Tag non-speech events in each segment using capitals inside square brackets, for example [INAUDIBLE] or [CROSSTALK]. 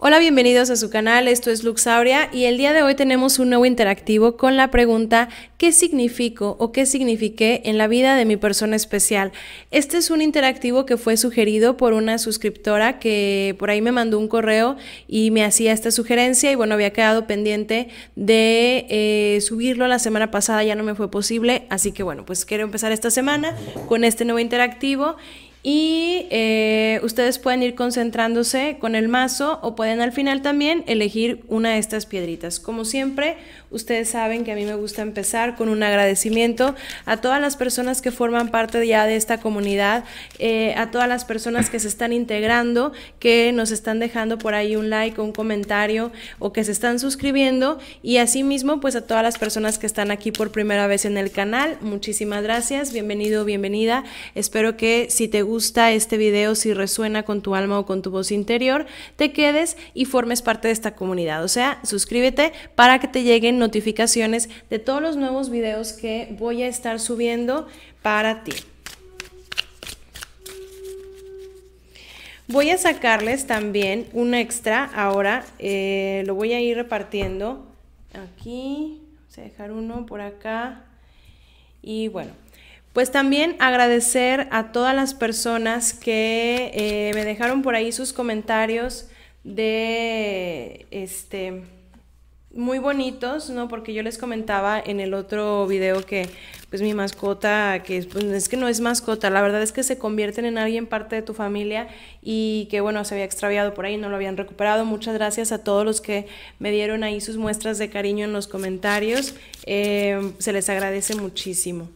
Hola, bienvenidos a su canal, esto es Luxauria y el día de hoy tenemos un nuevo interactivo con la pregunta ¿qué significó o qué signifiqué en la vida de mi persona especial? Este es un interactivo que fue sugerido por una suscriptora que por ahí me mandó un correo y me hacía esta sugerencia y bueno, había quedado pendiente de eh, subirlo la semana pasada, ya no me fue posible, así que bueno, pues quiero empezar esta semana con este nuevo interactivo y eh, ustedes pueden ir concentrándose con el mazo o pueden al final también elegir una de estas piedritas. Como siempre, Ustedes saben que a mí me gusta empezar con un agradecimiento a todas las personas que forman parte ya de esta comunidad, eh, a todas las personas que se están integrando, que nos están dejando por ahí un like, un comentario o que se están suscribiendo y asimismo pues a todas las personas que están aquí por primera vez en el canal. Muchísimas gracias, bienvenido, bienvenida. Espero que si te gusta este video, si resuena con tu alma o con tu voz interior, te quedes y formes parte de esta comunidad. O sea, suscríbete para que te lleguen notificaciones de todos los nuevos videos que voy a estar subiendo para ti. Voy a sacarles también un extra ahora, eh, lo voy a ir repartiendo aquí, se a dejar uno por acá y bueno, pues también agradecer a todas las personas que eh, me dejaron por ahí sus comentarios de este muy bonitos, ¿no? Porque yo les comentaba en el otro video que pues mi mascota, que pues, es que no es mascota, la verdad es que se convierten en alguien parte de tu familia y que bueno, se había extraviado por ahí, no lo habían recuperado. Muchas gracias a todos los que me dieron ahí sus muestras de cariño en los comentarios, eh, se les agradece muchísimo.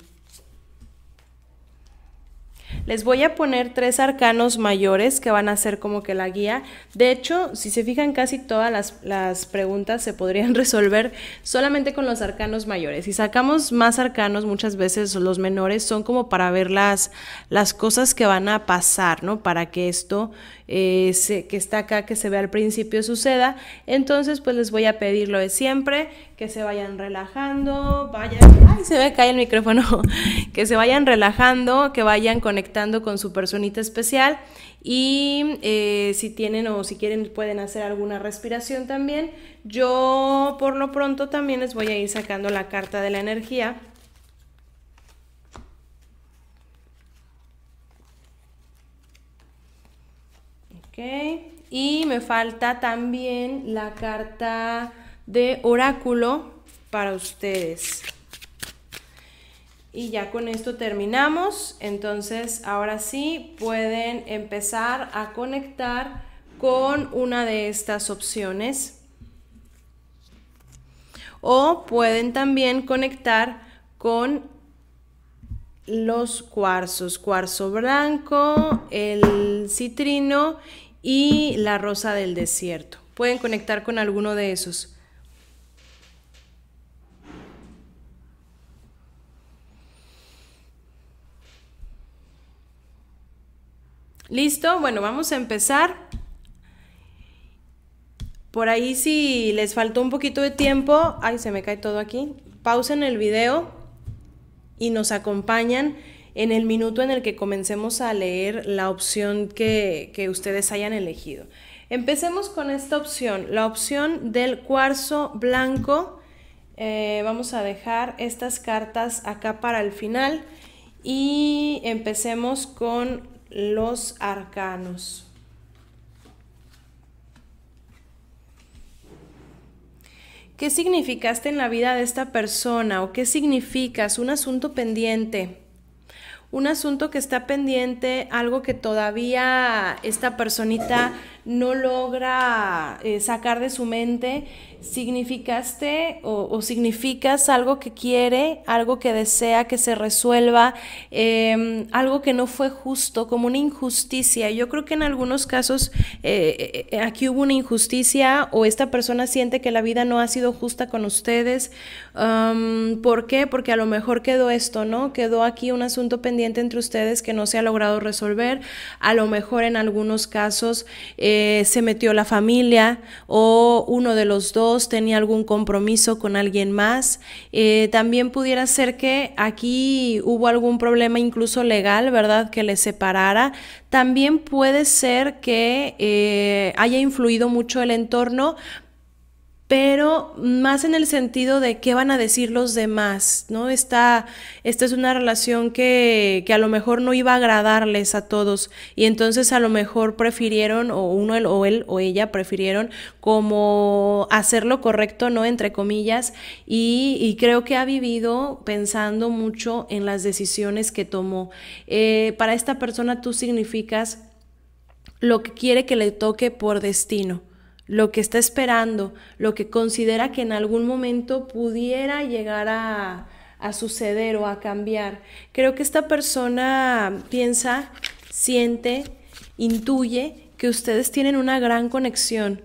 Les voy a poner tres arcanos mayores que van a ser como que la guía. De hecho, si se fijan, casi todas las, preguntas se podrían [LAUGHS] resolver solamente con los arcanos mayores. Si sacamos más arcanos, muchas veces los menores son como para ver las, las cosas que van a pasar, ¿no? Para que esto eh, que está acá, que se ve al principio, suceda. Entonces, pues les voy a pedir lo de siempre que se vayan relajando, vayan... Ay, se ve cae el micrófono. [LAUGHS] que se vayan relajando, que vayan conectando con su personita especial y eh, si tienen o si quieren pueden hacer alguna respiración también. Yo por lo pronto también les voy a ir sacando la carta de la energía. Ok. Y me falta también la carta de oráculo para ustedes. Y ya con esto terminamos. Entonces, ahora sí pueden empezar a conectar con una de estas opciones. O pueden también conectar con los cuarzos, cuarzo blanco, el citrino y la rosa del desierto. Pueden conectar con alguno de esos. Listo, bueno, vamos a empezar. Por ahí si les faltó un poquito de tiempo, ay, se me cae todo aquí, pausen el video y nos acompañan en el minuto en el que comencemos a leer la opción que, ustedes hayan elegido. Empecemos con esta opción, la opción del cuarzo blanco. Eh, vamos a dejar estas cartas acá para el final y empecemos con los arcanos. ¿Qué significaste en la vida de esta persona o qué significas? Un asunto pendiente. Un asunto que está pendiente, algo que todavía esta personita no logra eh, sacar de su mente significaste o, significas algo que quiere, algo que desea que se resuelva, em, algo que no fue justo, como una injusticia. Yo creo que en algunos casos eh, eh, eh, aquí hubo una injusticia o esta persona siente que la vida no ha sido justa con ustedes. Em, ¿Por qué? Porque a lo mejor quedó esto, ¿no? Quedó aquí un asunto pendiente entre ustedes que no se ha logrado resolver. A lo mejor en algunos casos se metió la familia o uno de los dos tenía algún compromiso con alguien más. Eh, también pudiera ser que aquí hubo algún problema incluso legal, ¿verdad? Que le separara. También puede ser que eh, haya influido mucho el entorno, pero más en el sentido de qué van a decir los demás, ¿no? Esta, es una relación que, a lo mejor no iba a agradarles a todos y entonces a lo mejor prefirieron, o uno o él o ella prefirieron como hacer lo correcto, ¿no? Entre comillas, y, creo que ha vivido pensando mucho en las decisiones que tomó. Eh, para esta persona tú significas lo que quiere que le toque por destino lo que está esperando, lo que considera que en algún momento pudiera llegar a, suceder o a cambiar. Creo que esta persona piensa, siente, intuye que ustedes tienen una gran conexión,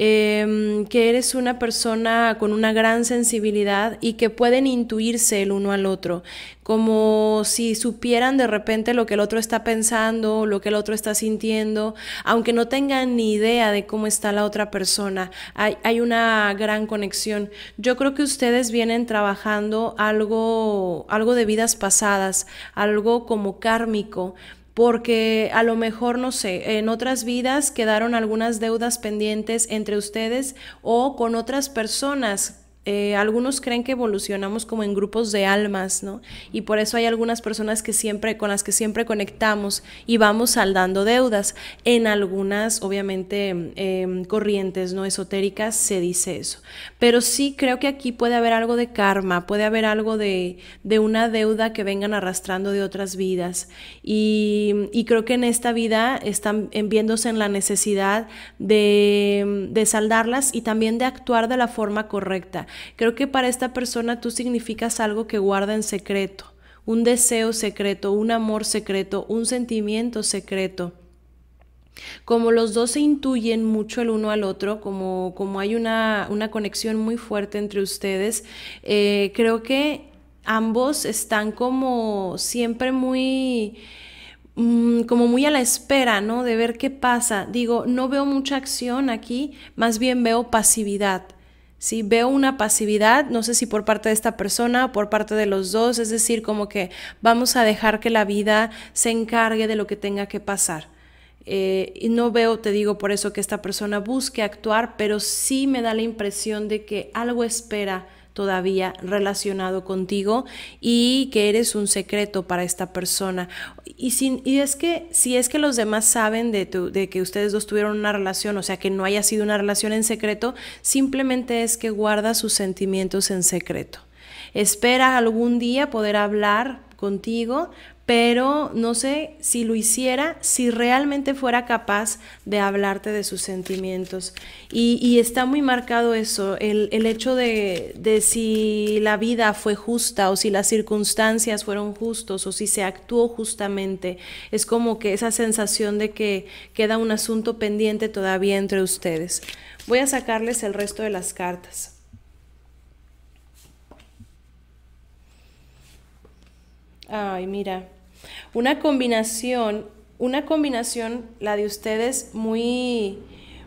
Em, que eres una persona con una gran sensibilidad y que pueden intuirse el uno al otro, como si supieran de repente lo que el otro está pensando, lo que el otro está sintiendo, aunque no tengan ni idea de cómo está la otra persona. Hay, hay una gran conexión. Yo creo que ustedes vienen trabajando algo, algo de vidas pasadas, algo como kármico porque a lo mejor, no sé, en otras vidas quedaron algunas deudas pendientes entre ustedes o con otras personas eh, algunos creen que evolucionamos como en grupos de almas, ¿no? Y por eso hay algunas personas que siempre, con las que siempre conectamos y vamos saldando deudas. En algunas, obviamente, em, corrientes no esotéricas se dice eso. Pero sí creo que aquí puede haber algo de karma, puede haber algo de, de una deuda que vengan arrastrando de otras vidas. Y, creo que en esta vida están viéndose en la necesidad de, de saldarlas y también de actuar de la forma correcta Creo que para esta persona tú significas algo que guarda en secreto, un deseo secreto, un amor secreto, un sentimiento secreto. Como los dos se intuyen mucho el uno al otro, como, como hay una, una conexión muy fuerte entre ustedes, eh, creo que ambos están como siempre muy mm, como muy a la espera, ¿no? De ver qué pasa. Digo, no veo mucha acción aquí, más bien veo pasividad. Si Veo una pasividad, no sé si por parte de esta persona o por parte de los dos, es decir, como que vamos a dejar que la vida se encargue de lo que tenga que pasar. Eh, y no veo, te digo, por eso que esta persona busque actuar, pero sí me da la impresión de que algo espera todavía relacionado contigo y que eres un secreto para esta persona. Y, y es que si es que los demás saben de, de que ustedes dos tuvieron una relación, o sea, que no haya sido una relación en secreto, simplemente es que guarda sus sentimientos en secreto. Espera algún día poder hablar contigo pero no sé si lo hiciera, si realmente fuera capaz de hablarte de sus sentimientos. Y, está muy marcado eso, el, hecho de, de, si la vida fue justa o si las circunstancias fueron justos o si se actuó justamente. Es como que esa sensación de que queda un asunto pendiente todavía entre ustedes. Voy a sacarles el resto de las cartas. Ay, mira, una combinación, una combinación, la de ustedes, muy,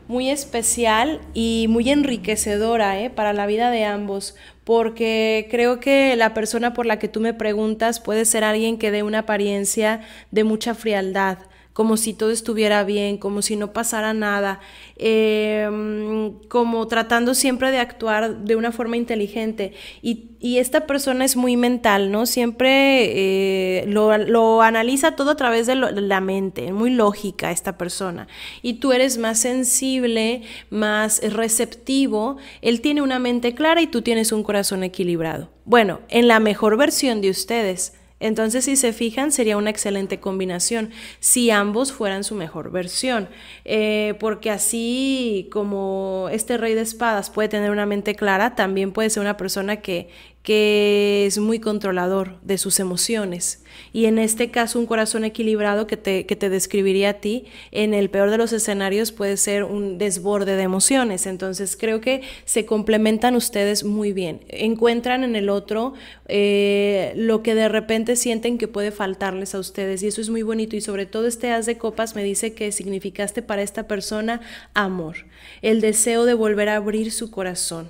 muy especial y muy enriquecedora ¿eh? para la vida de ambos, porque creo que la persona por la que tú me preguntas puede ser alguien que dé una apariencia de mucha frialdad, como si todo estuviera bien, como si no pasara nada, em, como tratando siempre de actuar de una forma inteligente. Y, esta persona es muy mental, ¿no? Siempre eh, lo, analiza todo a través de, la mente, muy lógica esta persona. Y tú eres más sensible, más receptivo, él tiene una mente clara y tú tienes un corazón equilibrado. Bueno, en la mejor versión de ustedes. Entonces, si se fijan, sería una excelente combinación si ambos fueran su mejor versión, eh, porque así como este rey de espadas puede tener una mente clara, también puede ser una persona que que es muy controlador de sus emociones. Y en este caso, un corazón equilibrado que te, describiría a ti, en el peor de los escenarios puede ser un desborde de emociones. Entonces, creo que se complementan ustedes muy bien. Encuentran en el otro eh, lo que de repente sienten que puede faltarles a ustedes. Y eso es muy bonito. Y sobre todo este haz de copas me dice que significaste para esta persona amor, el deseo de volver a abrir su corazón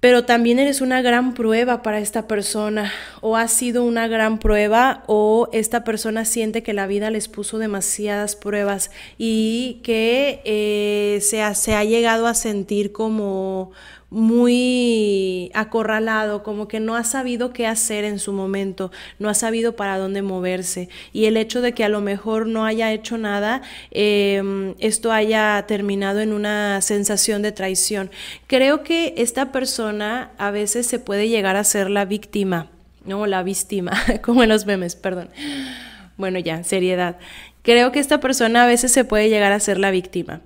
pero también eres una gran prueba para esta persona o ha sido una gran prueba o esta persona siente que la vida les puso demasiadas pruebas y que eh, se ha llegado a sentir como muy acorralado, como que no ha sabido qué hacer en su momento, no ha sabido para dónde moverse. Y el hecho de que a lo mejor no haya hecho nada, em, esto haya terminado en una sensación de traición. Creo que esta persona a veces se puede llegar a ser la víctima, no la víctima, [LAUGHS] como en los memes, perdón. Bueno, ya, seriedad. Creo que esta persona a veces se puede llegar a ser la víctima.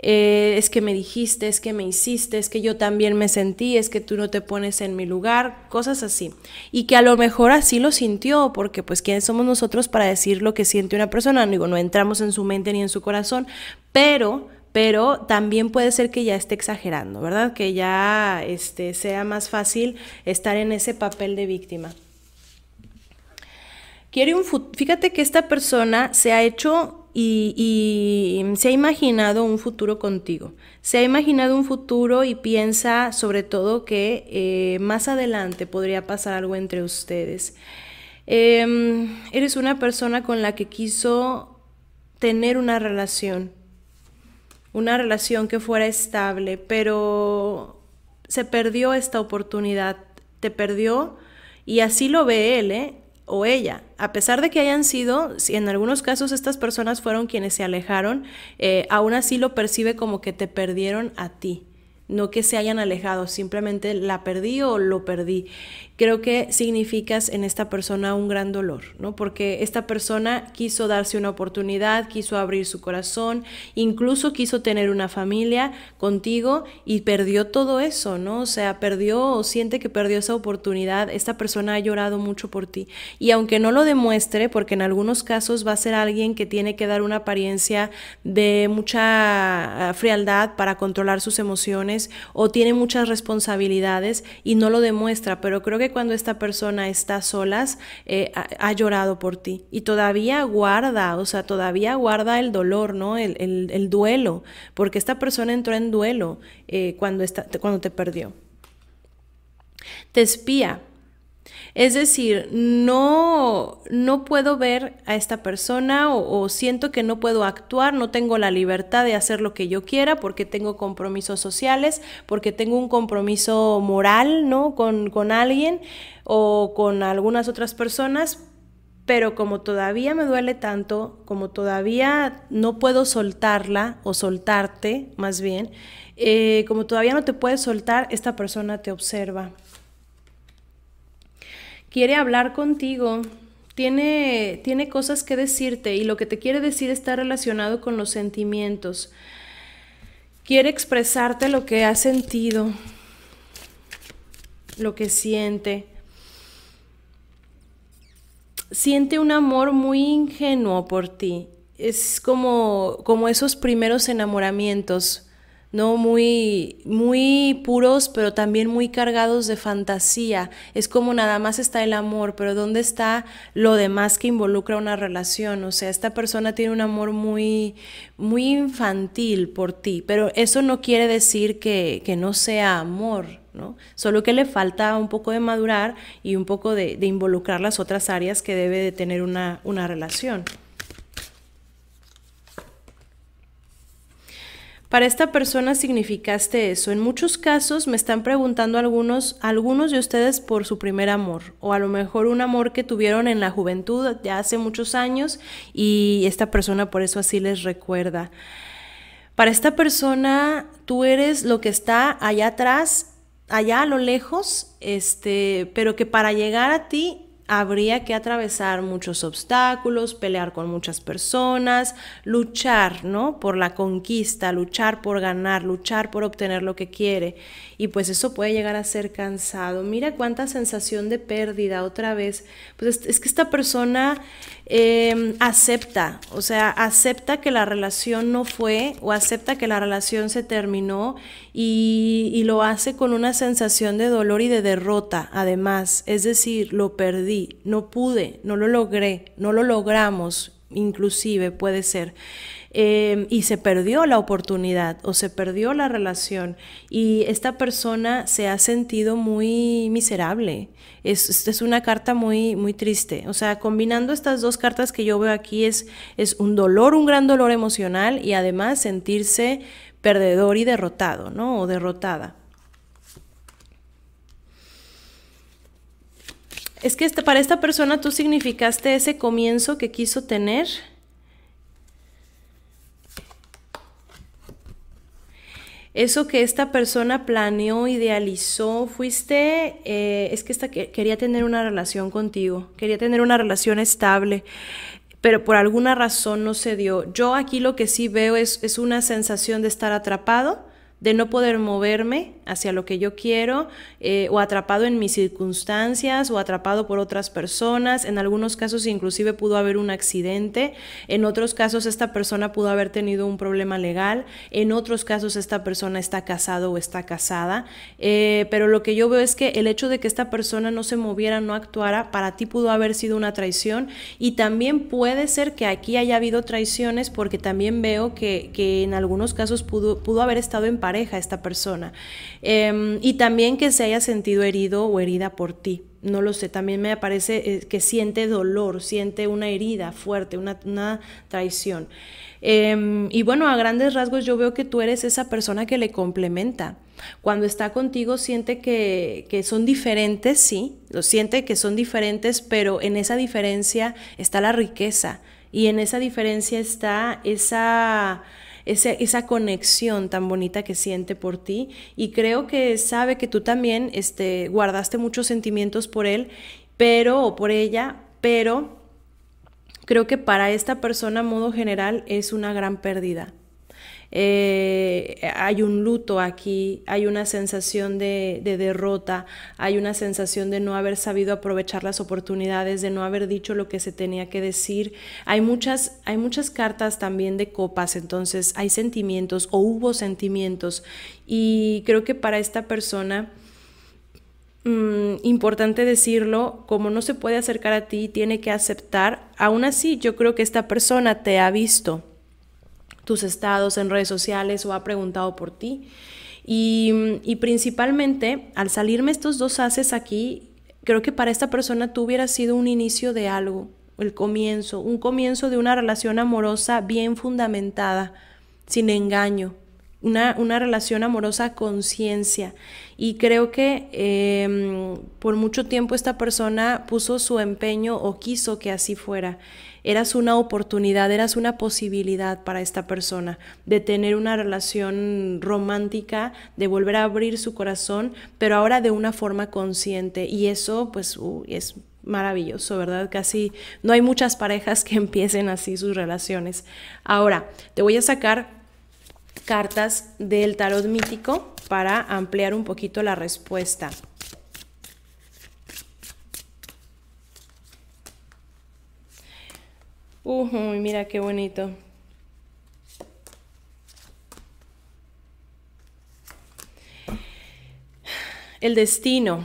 Eh, es que me dijiste, es que me hiciste, es que yo también me sentí, es que tú no te pones en mi lugar, cosas así. Y que a lo mejor así lo sintió, porque pues quiénes somos nosotros para decir lo que siente una persona, no entramos en su mente ni en su corazón, pero pero también puede ser que ya esté exagerando, ¿verdad? Que ya este, sea más fácil estar en ese papel de víctima un Fíjate que esta persona se ha hecho y, se ha imaginado un futuro contigo. Se ha imaginado un futuro y piensa sobre todo que eh, más adelante podría pasar algo entre ustedes. Em, eres una persona con la que quiso tener una relación, una relación que fuera estable, pero se perdió esta oportunidad, te perdió y así lo ve él, ¿eh? o ella, a pesar de que hayan sido, si en algunos casos estas personas fueron quienes se alejaron, eh, aún así lo percibe como que te perdieron a ti. No que se hayan alejado, simplemente la perdí o lo perdí creo que significas en esta persona un gran dolor, ¿no? Porque esta persona quiso darse una oportunidad, quiso abrir su corazón, incluso quiso tener una familia contigo y perdió todo eso, ¿no? O sea, perdió o siente que perdió esa oportunidad. Esta persona ha llorado mucho por ti. Y aunque no lo demuestre, porque en algunos casos va a ser alguien que tiene que dar una apariencia de mucha ah, frialdad para controlar sus emociones o tiene muchas responsabilidades y no lo demuestra, pero creo que cuando esta persona está solas, eh, ha, llorado por ti y todavía guarda, o sea, todavía guarda el dolor, ¿no? El, duelo, porque esta persona entró en duelo eh, cuando, cuando te perdió. Te espía, es decir, no, no puedo ver a esta persona o, siento que no puedo actuar, no tengo la libertad de hacer lo que yo quiera porque tengo compromisos sociales, porque tengo un compromiso moral, ¿no? Con, alguien o con algunas otras personas, pero como todavía me duele tanto, como todavía no puedo soltarla o soltarte más bien, eh, como todavía no te puedes soltar, esta persona te observa quiere hablar contigo, tiene, tiene cosas que decirte y lo que te quiere decir está relacionado con los sentimientos. Quiere expresarte lo que ha sentido, lo que siente. Siente un amor muy ingenuo por ti. Es como, como esos primeros enamoramientos ¿no? Muy, muy puros, pero también muy cargados de fantasía. Es como nada más está el amor, pero ¿dónde está lo demás que involucra una relación? O sea, esta persona tiene un amor muy, muy infantil por ti, pero eso no quiere decir que, no sea amor. ¿no? Solo que le falta un poco de madurar y un poco de, involucrar las otras áreas que debe de tener una relación. Para esta persona significaste eso. En muchos casos me están preguntando algunos, algunos de ustedes por su primer amor o a lo mejor un amor que tuvieron en la juventud ya hace muchos años y esta persona por eso así les recuerda. Para esta persona tú eres lo que está allá atrás allá a lo lejos, este, pero que para llegar a ti habría que atravesar muchos obstáculos, pelear con muchas personas, luchar, ¿no? Por la conquista, luchar por ganar, luchar por obtener lo que quiere y pues eso puede llegar a ser cansado. Mira cuánta sensación de pérdida otra vez. Pues es, que esta persona em, acepta, o sea, acepta que la relación no fue o acepta que la relación se terminó y, y lo hace con una sensación de dolor y de derrota, además. Es decir, lo perdí, no pude, no lo logré, no lo logramos inclusive puede ser. Eh, y se perdió la oportunidad o se perdió la relación y esta persona se ha sentido muy miserable. Es, es una carta muy, muy triste. O sea, combinando estas dos cartas que yo veo aquí es, es un dolor, un gran dolor emocional y además sentirse perdedor y derrotado, ¿no? O derrotada. es que este, para esta persona tú significaste ese comienzo que quiso tener. Eso que esta persona planeó, idealizó, fuiste, eh, es que esta, quería tener una relación contigo, quería tener una relación estable, pero por alguna razón no se dio. Yo aquí lo que sí veo es una sensación de estar atrapado, de no poder moverme, hacia lo que yo quiero eh, o atrapado en mis circunstancias o atrapado por otras personas. En algunos casos inclusive pudo haber un accidente, en otros casos esta persona pudo haber tenido un problema legal, en otros casos esta persona está casado o está casada, eh, pero lo que yo veo es que el hecho de que esta persona no se moviera, no actuara, para ti pudo haber sido una traición y también puede ser que aquí haya habido traiciones porque también veo que, en algunos casos pudo, pudo haber estado en pareja esta persona. Em, y también que se haya sentido herido o herida por ti. No lo sé, también me parece eh, que siente dolor, siente una herida fuerte, una, traición. Em, y bueno, a grandes rasgos yo veo que tú eres esa persona que le complementa. Cuando está contigo siente que, que, son diferentes, sí, lo siente que son diferentes, pero en esa diferencia está la riqueza y en esa diferencia está esa esa conexión tan bonita que siente por ti y creo que sabe que tú también este, guardaste muchos sentimientos por él, pero, o por ella, pero creo que para esta persona, a modo general, es una gran pérdida. Eh, hay un luto aquí, hay una sensación de, derrota, hay una sensación de no haber sabido aprovechar las oportunidades, de no haber dicho lo que se tenía que decir. Hay muchas, hay muchas cartas también de copas, entonces hay sentimientos o hubo sentimientos y creo que para esta persona... Mm, importante decirlo, como no se puede acercar a ti, tiene que aceptar. Aún así, yo creo que esta persona te ha visto tus estados en redes sociales o ha preguntado por ti. Y, principalmente, al salirme estos dos haces aquí, creo que para esta persona tú hubieras sido un inicio de algo, el comienzo, un comienzo de una relación amorosa bien fundamentada, sin engaño, una, una, relación amorosa con conciencia. Y creo que em, por mucho tiempo esta persona puso su empeño o quiso que así fuera eras una oportunidad, eras una posibilidad para esta persona de tener una relación romántica, de volver a abrir su corazón, pero ahora de una forma consciente. Y eso, pues, es maravilloso, ¿verdad? Casi no hay muchas parejas que [LAUGHS] empiecen así sus relaciones. Ahora, te voy a sacar cartas del tarot mítico para ampliar un poquito la respuesta. Uy, mira qué bonito. El destino.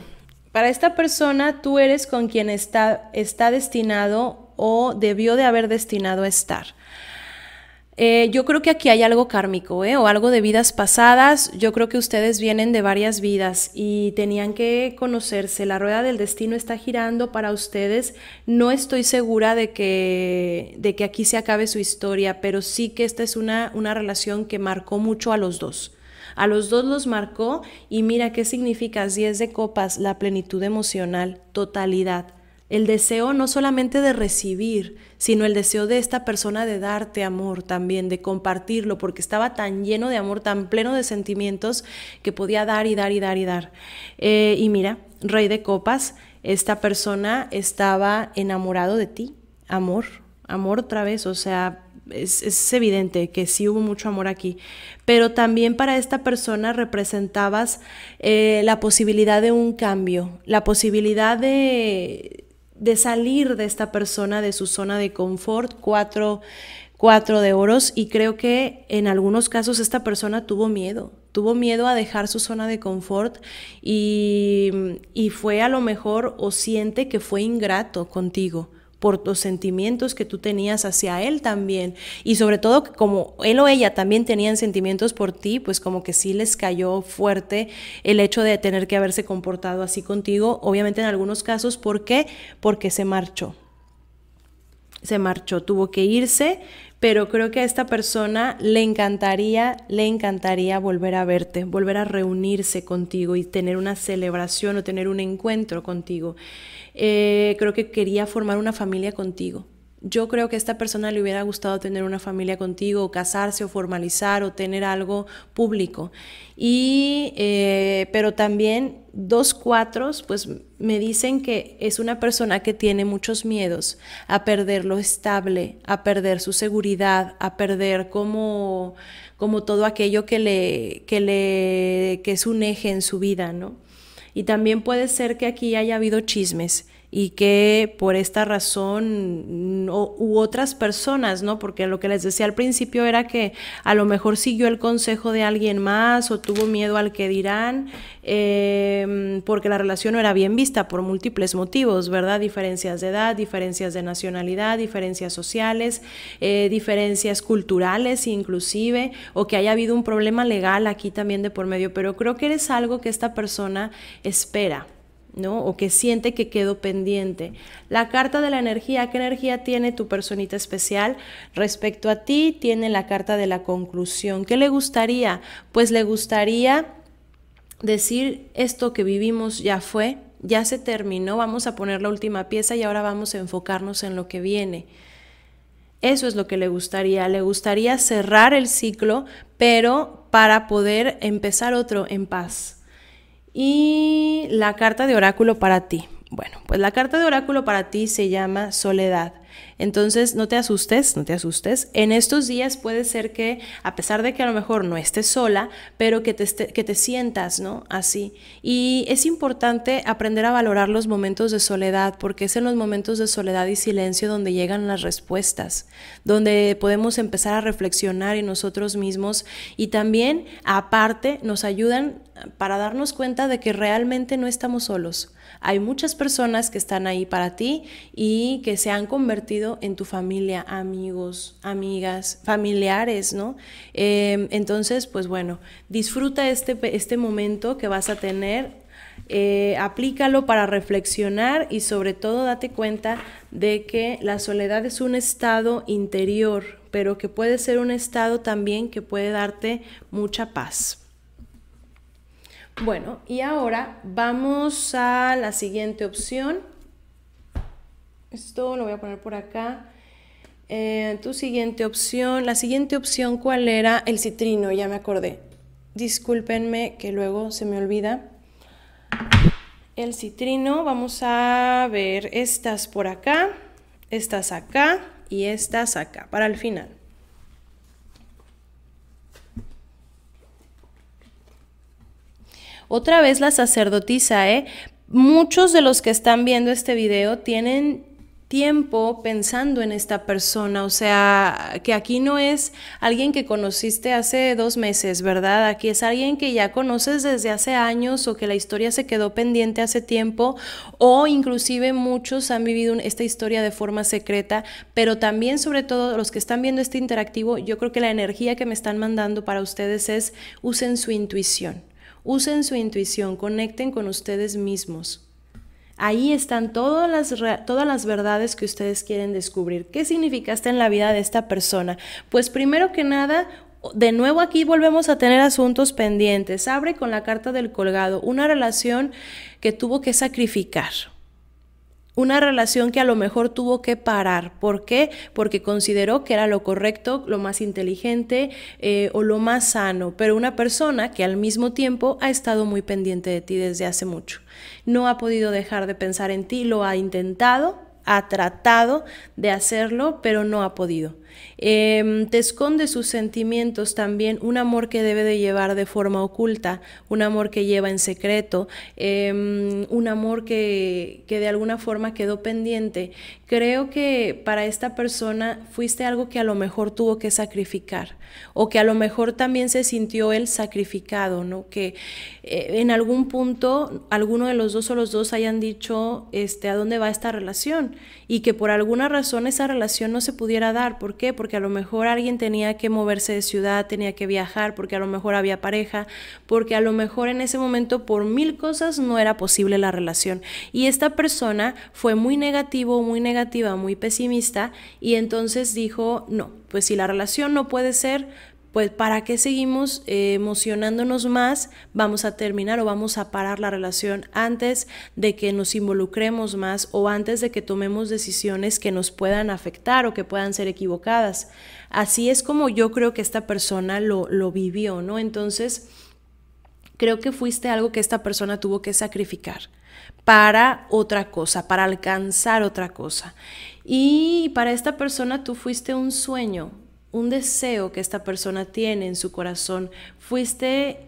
Para esta persona tú eres con quien está, está destinado o debió de haber destinado a estar. Eh, yo creo que aquí hay algo kármico, ¿eh? O algo de vidas pasadas. Yo creo que ustedes vienen de varias vidas y tenían que conocerse. La rueda del destino está girando para ustedes. No estoy segura de que, de que aquí se acabe su historia, pero sí que esta es una, una relación que marcó mucho a los dos. A los dos los marcó y mira qué significa 10 de copas, la plenitud emocional, totalidad el deseo no solamente de recibir, sino el deseo de esta persona de darte amor también, de compartirlo, porque estaba tan lleno de amor, tan pleno de sentimientos, que podía dar y dar y dar y dar. Eh, y mira, rey de copas, esta persona estaba enamorado de ti, amor, amor otra vez, o sea, es, evidente que sí hubo mucho amor aquí, pero también para esta persona representabas eh, la posibilidad de un cambio, la posibilidad de de salir de esta persona de su zona de confort, cuatro, cuatro de oros, y creo que en algunos casos esta persona tuvo miedo, tuvo miedo a dejar su zona de confort y, y fue a lo mejor o siente que fue ingrato contigo por los sentimientos que tú tenías hacia él también. Y sobre todo como él o ella también tenían sentimientos por ti, pues como que sí les cayó fuerte el hecho de tener que haberse comportado así contigo, obviamente en algunos casos, ¿por qué? Porque se marchó se marchó, tuvo que irse, pero creo que a esta persona le encantaría, le encantaría volver a verte, volver a reunirse contigo y tener una celebración o tener un encuentro contigo. Eh, creo que quería formar una familia contigo yo creo que a esta persona le hubiera gustado tener una familia contigo, o casarse, o formalizar, o tener algo público. Y, eh, pero también dos cuatros, pues me dicen que es una persona que tiene muchos miedos a perder lo estable, a perder su seguridad, a perder como, como todo aquello que le, que le, que es un eje en su vida, ¿no? Y también puede ser que aquí haya habido chismes y que por esta razón u otras personas, ¿no? Porque lo que les decía al principio era que a lo mejor siguió el consejo de alguien más o tuvo miedo al que dirán, em, porque la relación no era bien vista por múltiples motivos, ¿verdad? Diferencias de edad, diferencias de nacionalidad, diferencias sociales, eh, diferencias culturales inclusive, o que haya habido un problema legal aquí también de por medio, pero creo que eres algo que esta persona espera o que siente que quedó pendiente. La carta de la energía, ¿qué energía tiene tu personita especial? Respecto a ti, tiene la carta de la conclusión. ¿Qué le gustaría? Pues le gustaría decir esto que vivimos ya fue, ya se terminó, vamos a poner la última pieza y ahora vamos a enfocarnos en lo que viene. Eso es lo que le gustaría. Le gustaría cerrar el ciclo, pero para poder empezar otro en paz. Y la carta de oráculo para ti. Bueno, pues la carta de oráculo para ti se llama soledad. Entonces, no te asustes, no te asustes. En estos días puede ser que, a pesar de que a lo mejor no estés sola, pero que te, que te sientas, ¿no? Así. Y es importante aprender a valorar los momentos de soledad, porque es en los momentos de soledad y silencio donde llegan las respuestas, donde podemos empezar a reflexionar en nosotros mismos y también, aparte, nos ayudan para darnos cuenta de que realmente no estamos solos. Hay muchas personas que están ahí para ti y que se han convertido en tu familia, amigos, amigas, familiares, ¿no? Em, entonces, pues bueno, disfruta este, este, momento que vas a tener eh, aplícalo para reflexionar y sobre todo date cuenta de que la soledad es un estado interior, pero que puede ser un estado también que puede darte mucha paz. Bueno, y ahora vamos a la siguiente opción. Esto lo voy a poner por acá. Eh, tu siguiente opción, la siguiente opción, ¿cuál era? El citrino, ya me acordé. Discúlpenme que luego se me olvida. El citrino, vamos a ver estas por acá, estas acá y estas acá, para el final. Otra vez la sacerdotisa, ¿eh? Muchos de los que están viendo este video tienen tiempo pensando en esta persona, o sea, que aquí no es alguien que conociste hace dos meses, ¿verdad? Aquí es alguien que ya conoces desde hace años o que la historia se quedó pendiente hace tiempo o inclusive muchos han vivido esta historia de forma secreta, pero también sobre todo los que están viendo este interactivo, yo creo que la energía que me están mandando para ustedes es usen su intuición. Usen su intuición, conecten con ustedes mismos. Ahí están todas las, todas las verdades que ustedes quieren descubrir. ¿Qué significaste en la vida de esta persona? Pues primero que nada, de nuevo aquí volvemos a tener asuntos pendientes. Abre con la carta del colgado, una relación que tuvo que sacrificar una relación que a lo mejor tuvo que parar. ¿Por qué? Porque consideró que era lo correcto, lo más inteligente eh, o lo más sano, pero una persona que al mismo tiempo ha estado muy pendiente de ti desde hace mucho. No ha podido dejar de pensar en ti, lo ha intentado, ha tratado de hacerlo, pero no ha podido. Em, te esconde sus sentimientos también, un amor que debe de llevar de forma oculta, un amor que lleva en secreto, em, un amor que, de alguna forma quedó pendiente. Creo que para esta persona fuiste algo que a lo mejor tuvo que sacrificar o que a lo mejor también se sintió él sacrificado, ¿no? Que eh, en algún punto alguno de los dos o los dos hayan dicho este, a dónde va esta relación y que por alguna razón esa relación no se pudiera dar. ¿Por qué? Porque a lo mejor alguien tenía que moverse de ciudad, tenía que viajar, porque a lo mejor había pareja, porque a lo mejor en ese momento por mil cosas no era posible la relación. Y esta persona fue muy negativo, muy negativa, muy pesimista y entonces dijo, no, pues si la relación no puede ser, pues ¿para qué seguimos eh, emocionándonos más? Vamos a terminar o vamos a parar la relación antes de que nos involucremos más o antes de que tomemos decisiones que nos puedan afectar o que puedan ser equivocadas. Así es como yo creo que esta persona lo, lo vivió, ¿no? Entonces, creo que fuiste algo que esta persona tuvo que sacrificar para otra cosa, para alcanzar otra cosa. Y para esta persona tú fuiste un sueño, un deseo que esta persona tiene en su corazón. Fuiste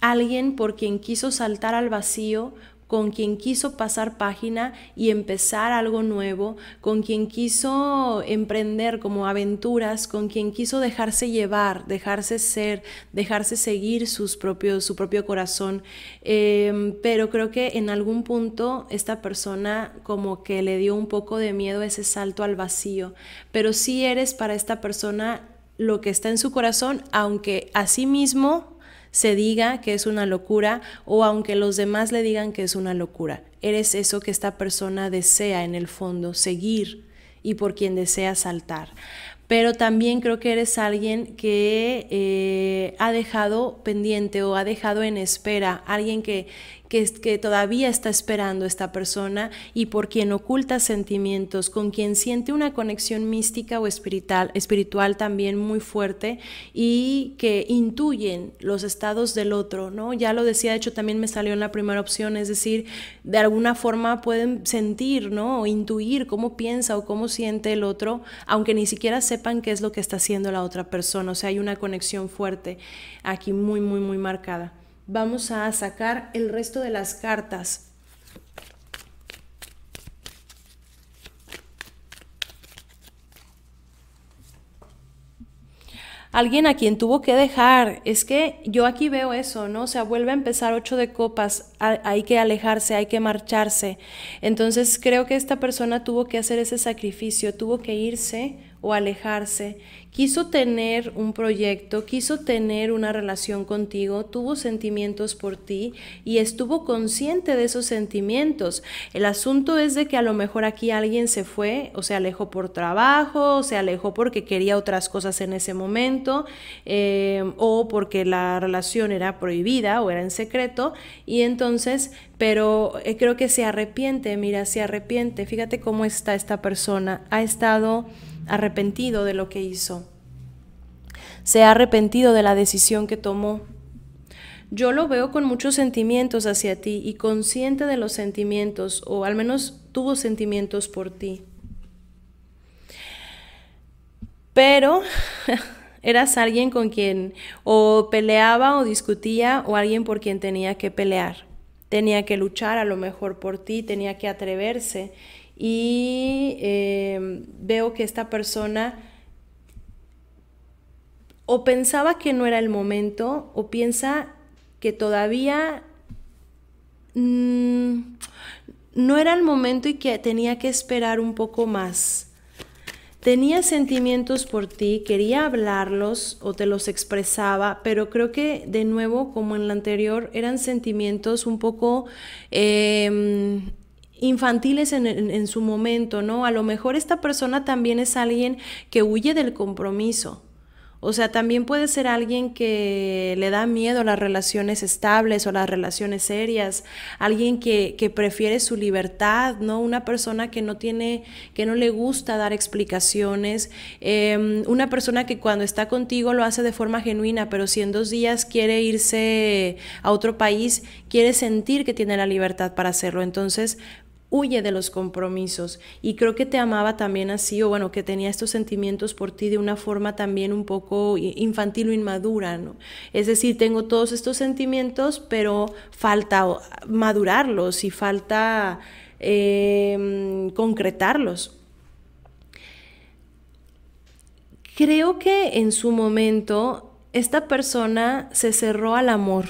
alguien por quien quiso saltar al vacío con quien quiso pasar página y empezar algo nuevo, con quien quiso emprender como aventuras, con quien quiso dejarse llevar, dejarse ser, dejarse seguir sus propios, su propio corazón. Em, pero creo que en algún punto esta persona como que le dio un poco de miedo ese salto al vacío. Pero sí eres para esta persona lo que está en su corazón, aunque a sí mismo se diga que es una locura o aunque los demás le digan que es una locura. Eres eso que esta persona desea en el fondo, seguir y por quien desea saltar. Pero también creo que eres alguien que eh, ha dejado pendiente o ha dejado en espera, alguien que que, todavía está esperando esta persona y por quien oculta sentimientos, con quien siente una conexión mística o espiritual, espiritual también muy fuerte y que intuyen los estados del otro, ¿no? Ya lo decía, de hecho también me salió en la primera opción, es decir, de alguna forma pueden sentir, ¿no? O intuir cómo piensa o cómo siente el otro, aunque ni siquiera sepan qué es lo que está haciendo la otra persona, o sea, hay una conexión fuerte aquí muy, muy, muy marcada vamos a sacar el resto de las cartas. Alguien a quien tuvo que dejar, es que yo aquí veo eso, ¿no? O sea, vuelve a empezar ocho de copas, hay que alejarse, hay que marcharse. Entonces creo que esta persona tuvo que hacer ese sacrificio, tuvo que irse o alejarse quiso tener un proyecto, quiso tener una relación contigo, tuvo sentimientos por ti y estuvo consciente de esos sentimientos. El asunto es de que a lo mejor aquí alguien se fue o se alejó por trabajo, o se alejó porque quería otras cosas en ese momento eh, o porque la relación era prohibida o era en secreto y entonces, pero eh, creo que se arrepiente, mira, se arrepiente. Fíjate cómo está esta persona. Ha estado arrepentido de lo que hizo. Se ha arrepentido de la decisión que tomó. Yo lo veo con muchos sentimientos hacia ti y consciente de los sentimientos, o al menos tuvo sentimientos por ti. Pero [LAUGHS] eras alguien con quien o peleaba o discutía o alguien por quien tenía que pelear. Tenía que luchar a lo mejor por ti, tenía que atreverse y em, veo que esta persona o pensaba que no era el momento o piensa que todavía mm, no era el momento y que tenía que esperar un poco más. Tenía sentimientos por ti, quería hablarlos o te los expresaba, pero creo que de nuevo, como en la anterior, eran sentimientos un poco... Em, infantiles en, su momento, ¿no? A lo mejor esta persona también es alguien que huye del compromiso. O sea, también puede ser alguien que le da miedo a las relaciones estables o las relaciones serias, alguien que, prefiere su libertad, ¿no? Una persona que no tiene, que no le gusta dar explicaciones, em, una persona que cuando está contigo lo hace de forma genuina, pero si en dos días quiere irse a otro país, quiere sentir que tiene la libertad para hacerlo. Entonces, huye de los compromisos. Y creo que te amaba también así, o bueno, que tenía estos sentimientos por ti de una forma también un poco infantil o inmadura, ¿no? Es decir, tengo todos estos sentimientos, pero falta madurarlos y falta em, concretarlos. Creo que en su momento esta persona se cerró al amor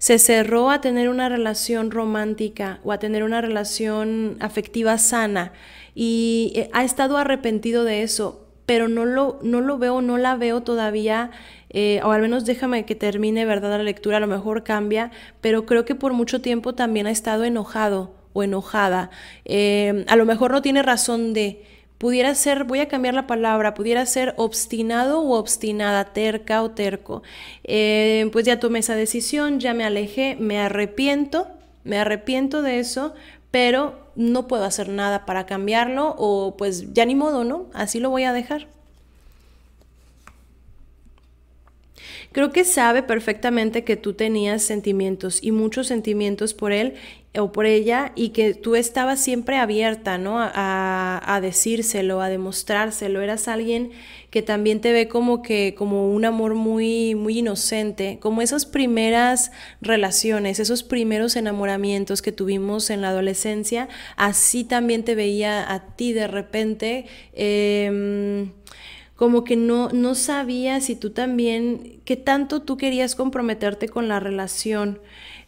se cerró a tener una relación romántica o a tener una relación afectiva sana y eh, ha estado arrepentido de eso, pero no lo, no lo veo, no la veo todavía, eh, o al menos déjame que termine, ¿verdad? La lectura a lo mejor cambia, pero creo que por mucho tiempo también ha estado enojado o enojada. Eh, a lo mejor no tiene razón de pudiera ser, voy a cambiar la palabra, pudiera ser obstinado o obstinada, terca o terco. Eh, pues ya tomé esa decisión, ya me alejé, me arrepiento, me arrepiento de eso, pero no puedo hacer nada para cambiarlo o pues ya ni modo, ¿no? Así lo voy a dejar. Creo que sabe perfectamente que tú tenías sentimientos y muchos sentimientos por él o por ella y que tú estabas siempre abierta, ¿no? A, a, decírselo, a demostrárselo. Eras alguien que también te ve como que, como un amor muy, muy inocente, como esas primeras relaciones, esos primeros enamoramientos que tuvimos en la adolescencia, así también te veía a ti de repente. Em, como que no, no sabía si tú también, qué tanto tú querías comprometerte con la relación.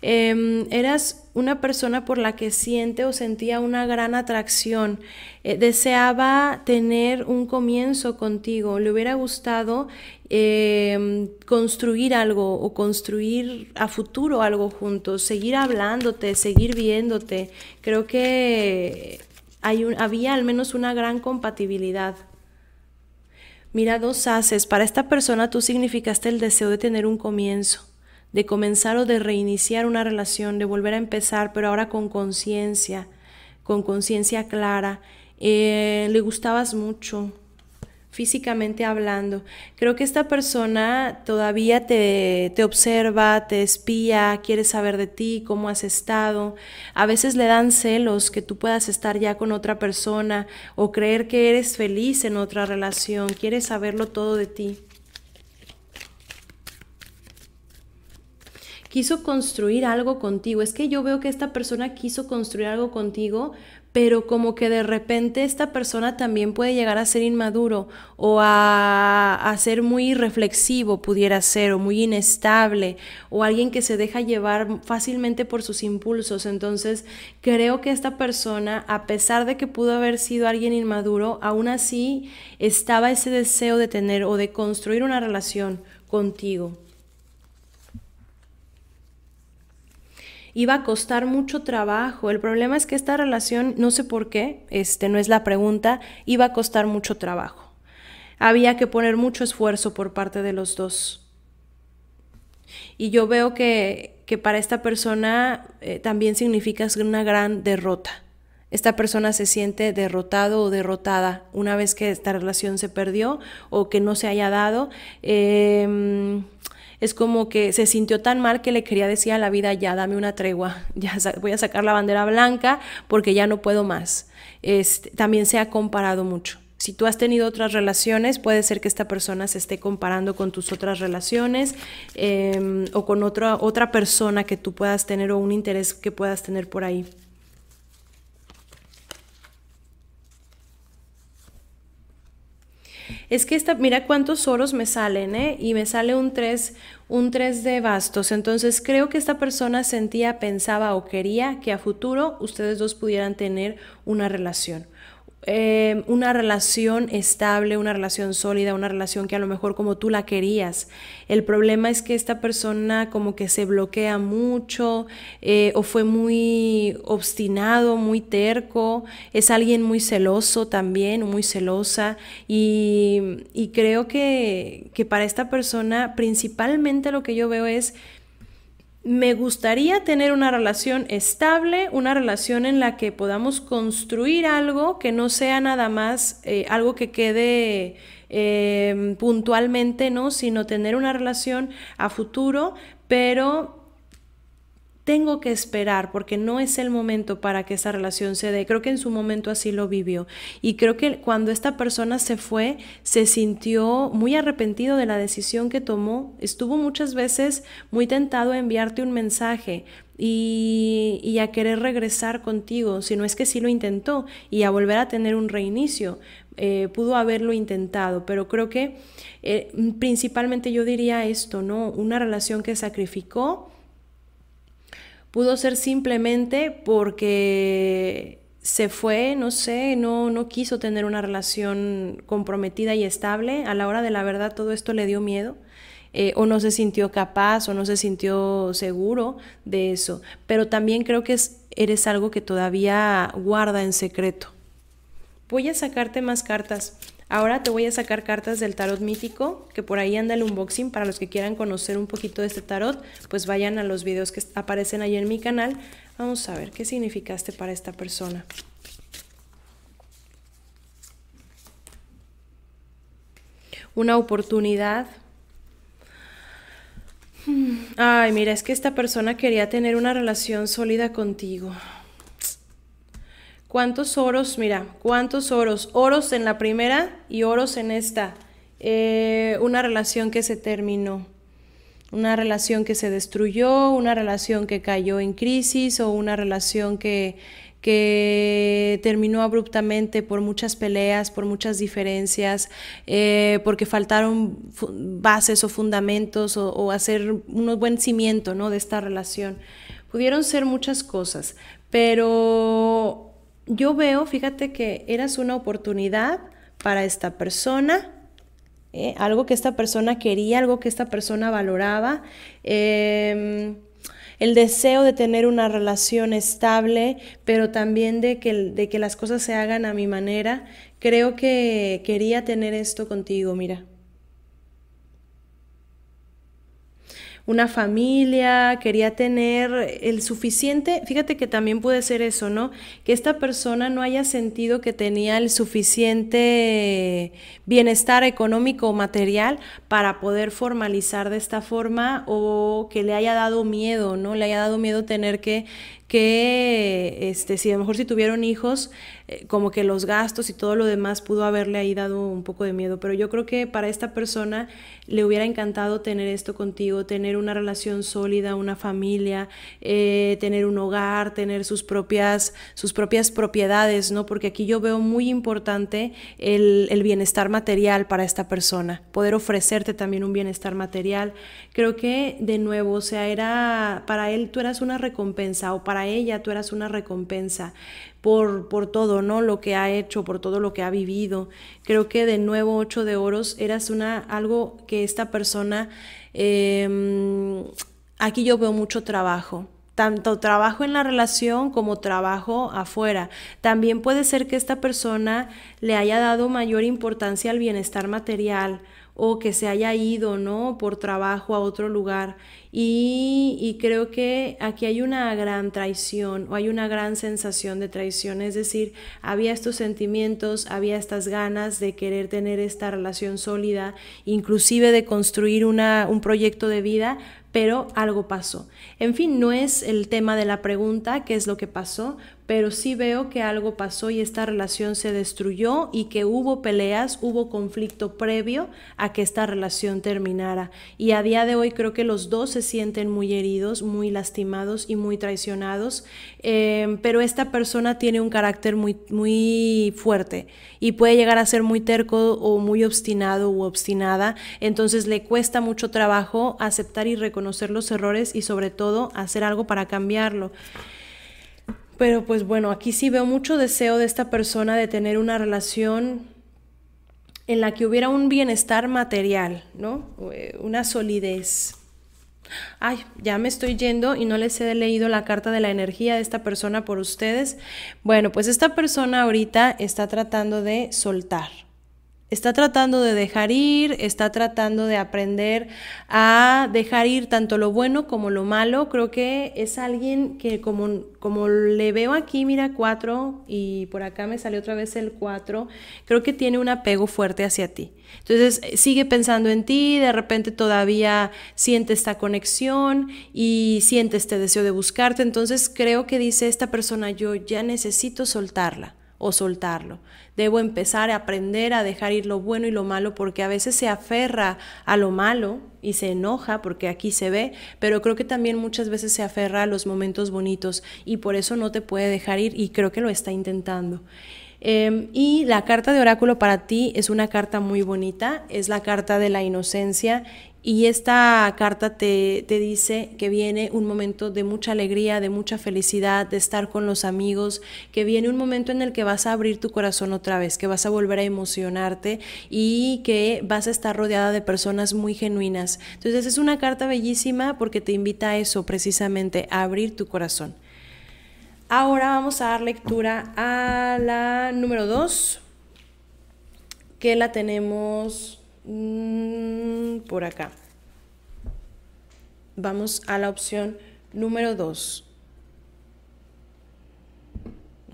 Em, eras una persona por la que siente o sentía una gran atracción, eh, deseaba tener un comienzo contigo, le hubiera gustado em, construir algo o construir a futuro algo juntos, seguir hablándote, seguir viéndote. Creo que hay había al menos una gran compatibilidad. Mira, dos haces. Para esta persona tú significaste el deseo de tener un comienzo de comenzar o de reiniciar una relación, de volver a empezar, pero ahora con conciencia, con conciencia clara. Eh, le gustabas mucho, físicamente hablando. Creo que esta persona todavía te, te, observa, te espía, quiere saber de ti, cómo has estado. A veces le dan celos que tú puedas estar ya con otra persona o creer que eres feliz en otra relación, quiere saberlo todo de ti. quiso construir algo contigo. Es que yo veo que esta persona quiso construir algo contigo, pero como que de repente esta persona también puede llegar a ser inmaduro o a, ser muy reflexivo, pudiera ser, o muy inestable, o alguien que se deja llevar fácilmente por sus impulsos. Entonces, creo que esta persona, a pesar de que pudo haber sido alguien inmaduro, aún así estaba ese deseo de tener o de construir una relación contigo. iba a costar mucho trabajo. El problema es que esta relación, no sé por qué, este no es la pregunta, iba a costar mucho trabajo. Había que poner mucho esfuerzo por parte de los dos. Y yo veo que, para esta persona eh, también significa una gran derrota. Esta persona se siente derrotado o derrotada una vez que esta relación se perdió o que no se haya dado. Eh, es como que se sintió tan mal que le quería decir a la vida, ya dame una tregua, ya voy a sacar la bandera blanca porque ya no puedo más. Este, también se ha comparado mucho. Si tú has tenido otras relaciones, puede ser que esta persona se esté comparando con tus otras relaciones em, o con otra, otra persona que tú puedas tener o un interés que puedas tener por ahí. es que esta, mira cuántos oros me salen, ¿eh? Y me sale un 3, un 3 de bastos. Entonces creo que esta persona sentía, pensaba o quería que a futuro ustedes dos pudieran tener una relación. Eh, una relación estable, una relación sólida, una relación que a lo mejor como tú la querías. El problema es que esta persona como que se bloquea mucho eh, o fue muy obstinado, muy terco, es alguien muy celoso también, muy celosa y, creo que, que para esta persona principalmente lo que yo veo es me gustaría tener una relación estable, una relación en la que podamos construir algo que no sea nada más eh, algo que quede eh, puntualmente, ¿no? Sino tener una relación a futuro, pero tengo que esperar porque no es el momento para que esa relación se dé. Creo que en su momento así lo vivió. Y creo que cuando esta persona se fue, se sintió muy arrepentido de la decisión que tomó. Estuvo muchas veces muy tentado a enviarte un mensaje, y, y, a querer regresar contigo, si no es que sí lo intentó y a volver a tener un reinicio. Eh, pudo haberlo intentado, pero creo que eh, principalmente yo diría esto, ¿no? Una relación que sacrificó Pudo ser simplemente porque se fue, no sé, no, no quiso tener una relación comprometida y estable. A la hora de la verdad todo esto le dio miedo. Eh, o no se sintió capaz o no se sintió seguro de eso. Pero también creo que eres algo que todavía guarda en secreto. Voy a sacarte más cartas. Ahora te voy a sacar cartas del tarot mítico, que por ahí anda el unboxing. Para los que quieran conocer un poquito de este tarot, pues vayan a los videos que aparecen ahí en mi canal. Vamos a ver qué significaste para esta persona. Una oportunidad, mm, Ay, mira, es que esta persona quería tener una relación sólida contigo. ¿Cuántos oros? Mira, ¿cuántos oros? Oros en la primera y oros en esta. Eh, una relación que se terminó, una relación que se destruyó, una relación que cayó en crisis o una relación que, que terminó abruptamente por muchas peleas, por muchas diferencias, eh, porque faltaron bases o fundamentos o, hacer un buen cimiento ¿no? de esta relación. Pudieron ser muchas cosas, pero yo veo, fíjate que eras una oportunidad para esta persona, ¿eh? algo que esta persona quería, algo que esta persona valoraba. Em, el deseo de tener una relación estable, pero también de que, de que las cosas se hagan a mi manera. Creo que quería tener esto contigo, mira. una familia, quería tener el suficiente, fíjate que también puede ser eso, ¿no? Que esta persona no haya sentido que tenía el suficiente bienestar económico o material para poder formalizar de esta forma o que le haya dado miedo, ¿no? Le haya dado miedo tener que que este, si a lo mejor si tuvieron hijos, eh, como que los gastos y todo lo demás pudo haberle ahí dado un poco de miedo. Pero yo creo que para esta persona le hubiera encantado tener esto contigo, tener una relación sólida, una familia, eh, tener un hogar, tener sus propias, sus propias propiedades, ¿no? Porque aquí yo veo muy importante el, el bienestar material para esta persona, poder ofrecerte también un bienestar material, Creo que de nuevo, o sea, era para él tú eras una recompensa o para ella tú eras una recompensa por, por todo, ¿no? Lo que ha hecho, por todo lo que ha vivido. Creo que de nuevo ocho de oros eras una, algo que esta persona, em, aquí yo veo mucho trabajo tanto trabajo en la relación como trabajo afuera. También puede ser que esta persona le haya dado mayor importancia al bienestar material o que se haya ido, ¿no? Por trabajo a otro lugar. Y, creo que aquí hay una gran traición o hay una gran sensación de traición. Es decir, había estos sentimientos, había estas ganas de querer tener esta relación sólida, inclusive de construir un proyecto de vida, pero algo pasó. En fin, no es el tema de la pregunta, qué es lo que pasó, pero sí veo que algo pasó y esta relación se destruyó y que hubo peleas, hubo conflicto previo a que esta relación terminara. Y a día de hoy creo que los dos se sienten muy heridos, muy lastimados y muy traicionados, em, pero esta persona tiene un carácter muy, muy fuerte y puede llegar a ser muy terco o muy obstinado u obstinada, entonces le cuesta mucho trabajo aceptar y reconocer los errores y sobre todo hacer algo para cambiarlo. Pero pues bueno, aquí sí veo mucho deseo de esta persona de tener una relación en la que hubiera un bienestar material, ¿no? Eh, una solidez. Ay, ya me estoy yendo y no les he leído la carta de la energía de esta persona por ustedes. Bueno, pues esta persona ahorita está tratando de soltar. Está tratando de dejar ir, está tratando de aprender a dejar ir tanto lo bueno como lo malo. Creo que es alguien que como, como le veo aquí, mira, cuatro, y por acá me sale otra vez el cuatro, creo que tiene un apego fuerte hacia ti. Entonces eh, sigue pensando en ti, de repente todavía siente esta conexión y siente este deseo de buscarte. Entonces creo que dice esta persona, yo ya necesito soltarla o soltarlo. Debo empezar a aprender a dejar ir lo bueno y lo malo porque a veces se aferra a lo malo y se enoja porque aquí se ve, pero creo que también muchas veces se aferra a los momentos bonitos y por eso no te puede dejar ir y creo que lo está intentando. Em, y la carta de oráculo para ti es una carta muy bonita, es la carta de la inocencia y esta carta te, te, dice que viene un momento de mucha alegría, de mucha felicidad, de estar con los amigos, que viene un momento en el que vas a abrir tu corazón otra vez, que vas a volver a emocionarte y que vas a estar rodeada de personas muy genuinas. Entonces es una carta bellísima porque te invita a eso precisamente, a abrir tu corazón. Ahora vamos a dar lectura a la número 2, que la tenemos mm, por acá. Vamos a la opción número 2.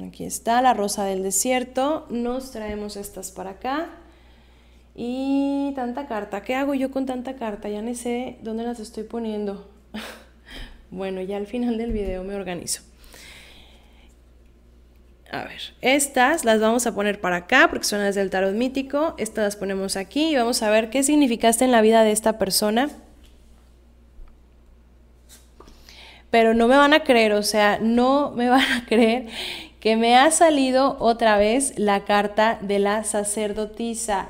Aquí está la rosa del desierto. Nos traemos estas para acá. Y tanta carta. ¿Qué hago yo con tanta carta? Ya no sé dónde las estoy poniendo. [LAUGHS] bueno, ya al final del video me organizo. A ver, estas las vamos a poner para acá porque son las del tarot mítico. Estas las ponemos aquí y vamos a ver qué significaste en la vida de esta persona. Pero no me van a creer, o sea, no me [LAUGHS] van a creer que me ha salido otra vez la carta de la sacerdotisa.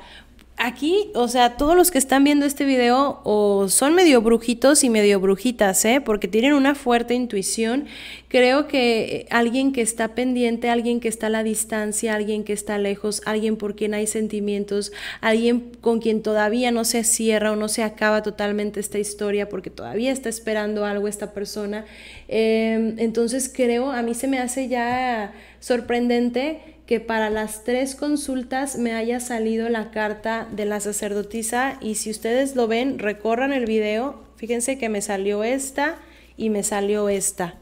Aquí, o sea, todos los que están viendo este video o son medio brujitos y medio brujitas, ¿eh? Porque tienen una fuerte intuición. Creo que eh, alguien que está pendiente, alguien que está a la distancia, alguien que está lejos, alguien por quien hay sentimientos, alguien con quien todavía no se cierra o no se acaba totalmente esta historia porque todavía está esperando algo esta persona. Em, entonces creo, a mí se me hace ya sorprendente que para las tres consultas me haya salido la carta de la sacerdotisa y si ustedes lo ven, recorran el video, fíjense que me salió esta y me salió esta.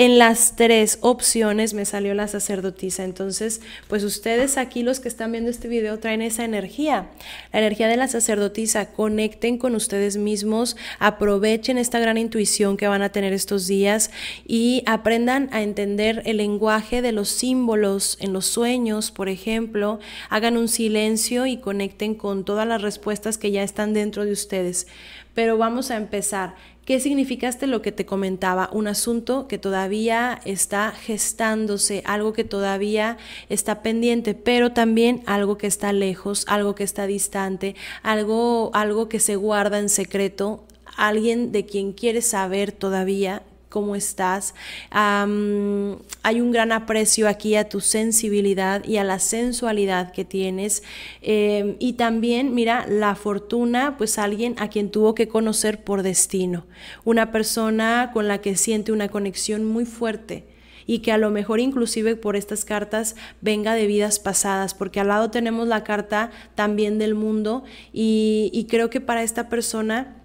En las tres opciones me salió la sacerdotisa. Entonces, pues ustedes aquí los que están viendo este video traen esa energía, la energía de la sacerdotisa. Conecten con ustedes mismos, aprovechen esta gran intuición que van a tener estos días y aprendan a entender el lenguaje de los símbolos en los sueños, por ejemplo. Hagan un silencio y conecten con todas las respuestas que ya están dentro de ustedes. Pero vamos a empezar. ¿Qué significaste lo que te comentaba? Un asunto que todavía está gestándose, algo que todavía está pendiente, pero también algo que está lejos, algo que está distante, algo, algo que se guarda en secreto, alguien de quien quieres saber todavía cómo estás. hay un gran aprecio aquí a tu sensibilidad y a la sensualidad que tienes. Em, y también, mira, la fortuna, pues alguien a quien tuvo que conocer por destino. Una persona con la que siente una conexión muy fuerte y que a lo mejor inclusive por estas cartas venga de vidas pasadas, porque al lado tenemos la carta también del mundo y creo que para esta persona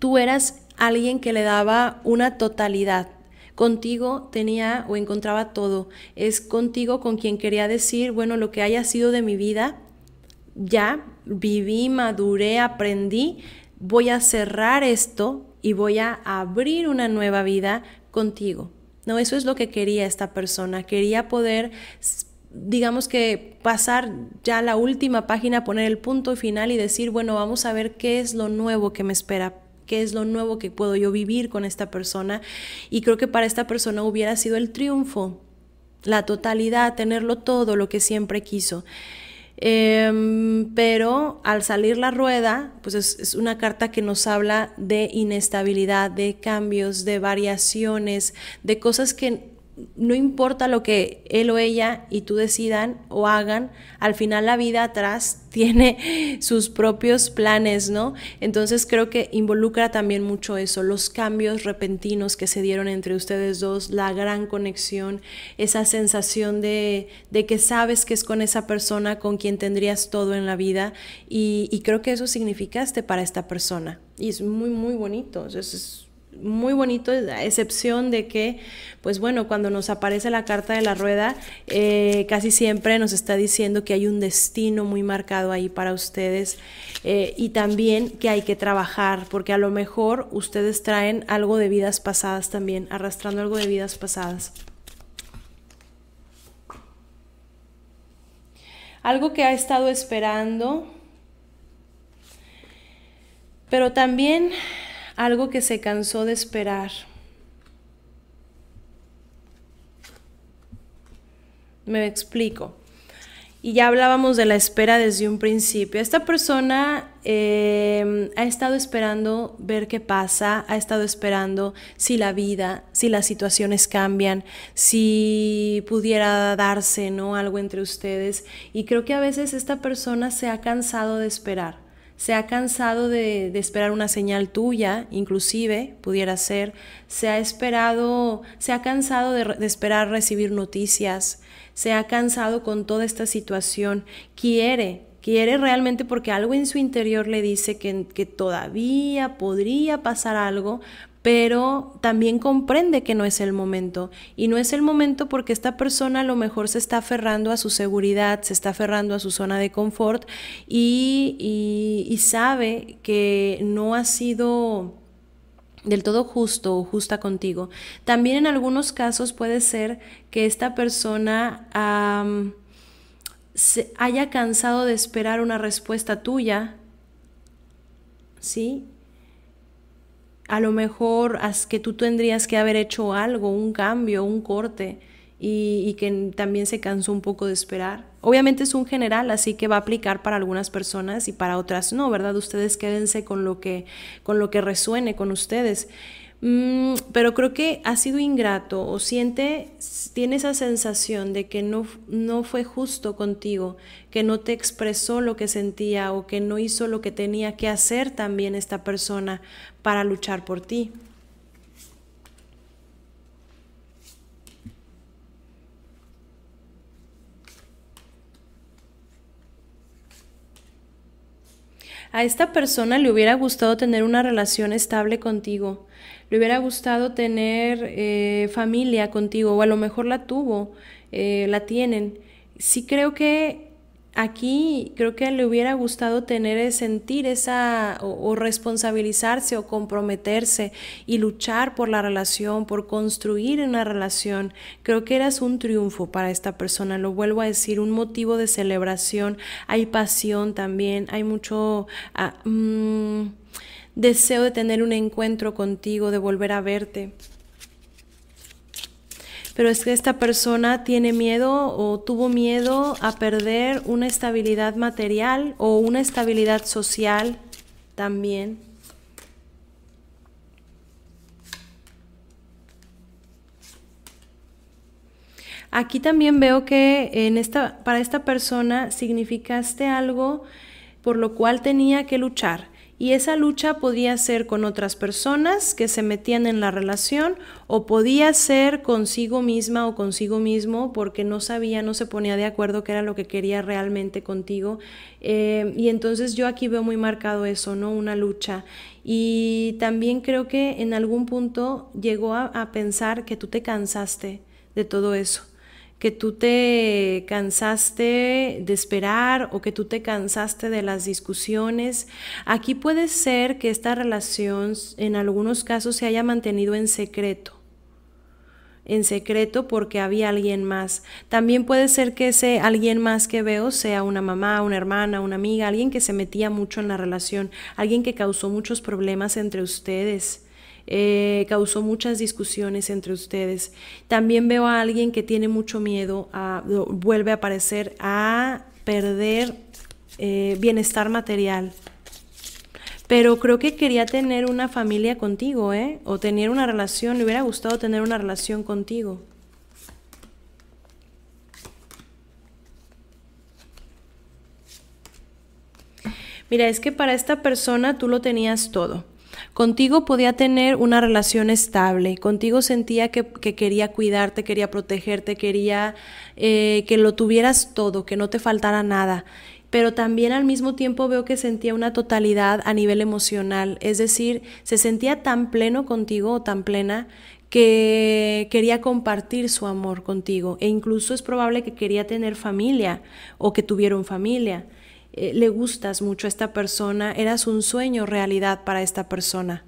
tú eras alguien que le daba una totalidad. Contigo tenía o encontraba todo. Es contigo con quien quería decir, bueno, lo que haya sido de mi vida, ya viví, maduré, aprendí, voy a cerrar esto y voy a abrir una nueva vida contigo. No, eso es lo que quería esta persona. Quería poder digamos que pasar ya la última página, poner el punto final y decir, bueno, vamos a ver qué es lo nuevo que me espera qué es lo nuevo que puedo yo vivir con esta persona. Y creo que para esta persona hubiera sido el triunfo, la totalidad, tenerlo todo, lo que siempre quiso. Em, pero al salir la rueda, pues es, una carta que nos habla de inestabilidad, de cambios, de variaciones, de cosas que no importa lo que él o ella y tú decidan o hagan, al final la vida atrás [LAUGHS] tiene sus propios planes, ¿no? Entonces creo que involucra también mucho eso, los cambios repentinos que se dieron entre ustedes dos, la gran conexión, esa sensación de, de que sabes que es con esa persona con quien tendrías todo en la vida y, creo que eso significaste para esta persona y es muy, muy bonito, eso es muy bonito, a excepción de que, pues bueno, cuando nos aparece la carta de la rueda, eh, casi siempre nos está diciendo que hay un destino muy marcado ahí para ustedes eh, y también que hay que trabajar, porque a lo mejor ustedes traen algo de vidas pasadas también, arrastrando algo de vidas pasadas. Algo que ha estado esperando, pero también algo que se cansó de esperar. Me explico. Y ya hablábamos de la espera desde un principio. Esta persona eh, ha estado esperando ver qué pasa, ha estado esperando si la vida, si las situaciones cambian, si pudiera darse algo entre ustedes. Y creo que a veces esta persona se ha cansado de esperar se ha cansado de, esperar una señal tuya, inclusive pudiera ser, se ha esperado, se ha cansado de, esperar recibir noticias, se ha cansado con toda esta situación, quiere quiere realmente porque algo en su interior le dice que, que, todavía podría pasar algo, pero también comprende que no es el momento. Y no es el momento porque esta persona a lo mejor se está aferrando a su seguridad, se está aferrando a su zona de confort y, sabe que no ha sido del todo justo o justa contigo. También en algunos casos puede ser que esta persona se haya cansado de esperar una respuesta tuya, ¿sí? a lo mejor que tú tendrías que haber hecho algo, un cambio, un corte, y, que también se cansó un poco de esperar. Obviamente es un general, así que va a aplicar para algunas personas y para otras no, ¿verdad? Ustedes quédense con lo que, con lo que resuene con ustedes. Mm, pero creo que ha sido ingrato o siente, tiene esa sensación de que no, no fue justo contigo, que no te expresó lo que sentía o que no hizo lo que tenía que hacer también esta persona para luchar por ti. A esta persona le hubiera gustado tener una relación estable contigo, le hubiera gustado tener eh, familia contigo, o a lo mejor la tuvo, eh, la tienen. Sí creo que aquí creo que le hubiera gustado tener, eh, sentir esa o, responsabilizarse o comprometerse y luchar por la relación, por construir una relación. Creo que eras un triunfo para esta persona, lo vuelvo a decir, un motivo de celebración. Hay pasión también, hay mucho... Ah, mm, Deseo de tener un encuentro contigo, de volver a verte. Pero es que esta persona tiene miedo o tuvo miedo a perder una estabilidad material o una estabilidad social también. Aquí también veo que en esta, para esta persona significaste algo por lo cual tenía que luchar y esa lucha podía ser con otras personas que se metían en la relación o podía ser consigo misma o consigo mismo porque no sabía, no se ponía de acuerdo qué era lo que quería realmente contigo. Eh, y entonces yo aquí veo muy marcado eso, ¿no? Una lucha. Y también creo que en algún punto llegó a pensar que tú te cansaste de todo eso que tú te cansaste de esperar o que tú te cansaste de las discusiones. Aquí puede ser que esta relación en algunos casos se haya mantenido en secreto en secreto porque había alguien más. También puede ser que ese alguien más que veo sea una mamá, una hermana, una amiga, alguien que se metía mucho en la relación, alguien que causó muchos problemas entre ustedes. Eh, causó muchas discusiones entre ustedes. También veo a alguien que tiene mucho miedo, a, vuelve a aparecer, a perder eh, bienestar material. Pero creo que quería tener una familia contigo, ¿eh? O tener una relación, le hubiera gustado tener una relación contigo. Mira, es que para esta persona tú lo tenías todo. Contigo podía tener una relación estable, contigo sentía que, quería cuidarte, quería protegerte, quería eh, que lo tuvieras todo, que no te faltara nada pero también al mismo tiempo veo que sentía una totalidad a nivel emocional, es decir, se sentía tan pleno contigo o tan plena que quería compartir su amor contigo e incluso es probable que quería tener familia o que tuvieron familia. Eh, le gustas mucho a esta persona, eras un sueño realidad para esta persona.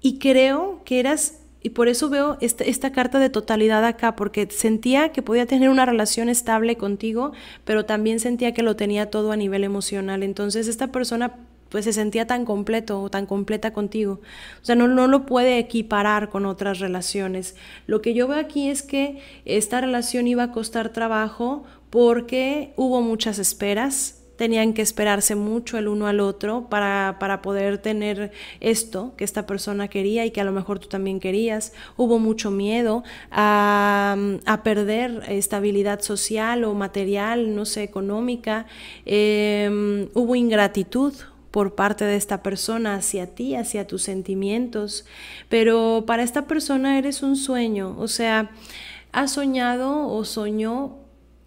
Y creo que eras, y por eso veo este, esta, carta de totalidad acá, porque sentía que podía tener una relación estable contigo, pero también sentía que lo tenía todo a nivel emocional. Entonces esta persona pues se sentía tan completo o tan completa contigo. O sea, no, no lo puede equiparar con otras relaciones. Lo que yo veo aquí es que esta relación iba a costar trabajo porque hubo muchas esperas, tenían que esperarse mucho el uno al otro para, poder tener esto que esta persona quería y que a lo mejor tú también querías. Hubo mucho miedo a, perder estabilidad social o material, no sé, económica. Em, hubo ingratitud por parte de esta persona hacia ti, hacia tus sentimientos, pero para esta persona eres un sueño, o sea, ha soñado o soñó